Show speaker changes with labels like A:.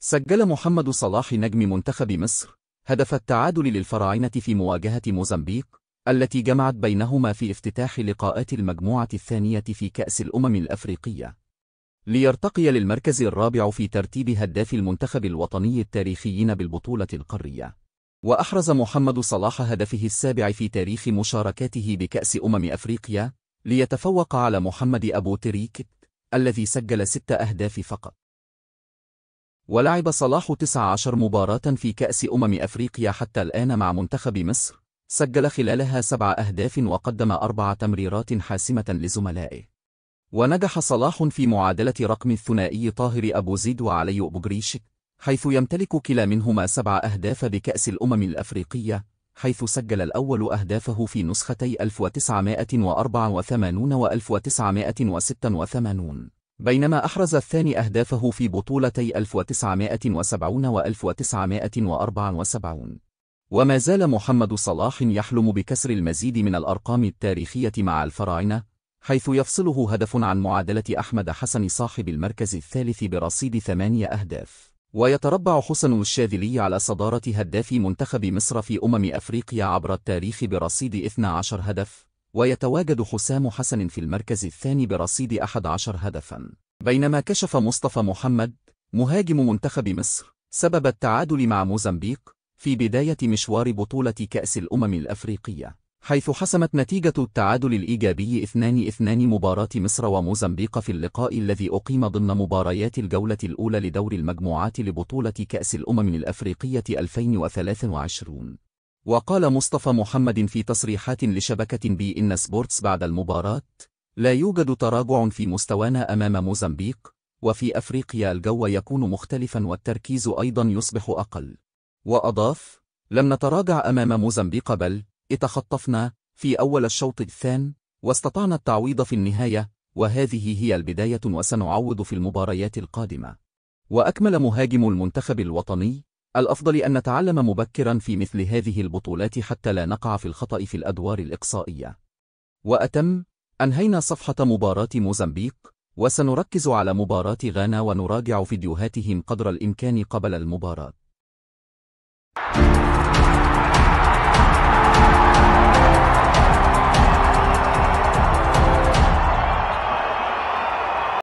A: سجل محمد صلاح نجم منتخب مصر هدف التعادل للفراعنة في مواجهة موزمبيق التي جمعت بينهما في افتتاح لقاءات المجموعة الثانية في كأس الأمم الأفريقية ليرتقي للمركز الرابع في ترتيب هداف المنتخب الوطني التاريخيين بالبطولة القارية وأحرز محمد صلاح هدفه السابع في تاريخ مشاركاته بكأس أمم أفريقيا ليتفوق على محمد أبو تريكت الذي سجل ست أهداف فقط ولعب صلاح 19 مباراة في كأس أمم أفريقيا حتى الآن مع منتخب مصر سجل خلالها سبع أهداف وقدم أربع تمريرات حاسمة لزملائه ونجح صلاح في معادلة رقم الثنائي طاهر أبو زيد وعلي جريش حيث يمتلك كلا منهما سبع أهداف بكأس الأمم الأفريقية حيث سجل الأول أهدافه في نسختي 1984 و 1986 بينما أحرز الثاني أهدافه في بطولتي 1970 و 1974 وما زال محمد صلاح يحلم بكسر المزيد من الأرقام التاريخية مع الفراعنة حيث يفصله هدف عن معادلة أحمد حسن صاحب المركز الثالث برصيد ثمانية أهداف ويتربع حسن الشاذلي على صدارة هداف منتخب مصر في أمم أفريقيا عبر التاريخ برصيد 12 هدف ويتواجد حسام حسن في المركز الثاني برصيد 11 هدفا بينما كشف مصطفى محمد مهاجم منتخب مصر سبب التعادل مع موزمبيق في بداية مشوار بطولة كأس الأمم الأفريقية حيث حسمت نتيجة التعادل الإيجابي 2-2 مباراة مصر وموزمبيق في اللقاء الذي أقيم ضمن مباريات الجولة الأولى لدور المجموعات لبطولة كأس الأمم الأفريقية 2023 وقال مصطفى محمد في تصريحات لشبكة بي إن سبورتس بعد المباراة لا يوجد تراجع في مستوانا أمام موزمبيق وفي أفريقيا الجو يكون مختلفا والتركيز أيضا يصبح أقل وأضاف لم نتراجع أمام موزمبيق بل اتخطفنا في أول الشوط الثاني واستطعنا التعويض في النهاية وهذه هي البداية وسنعوض في المباريات القادمة وأكمل مهاجم المنتخب الوطني الأفضل أن نتعلم مبكرا في مثل هذه البطولات حتى لا نقع في الخطأ في الأدوار الإقصائية وأتم أنهينا صفحة مباراة موزمبيق وسنركز على مباراة غانا ونراجع فيديوهاتهم قدر الإمكان قبل المباراة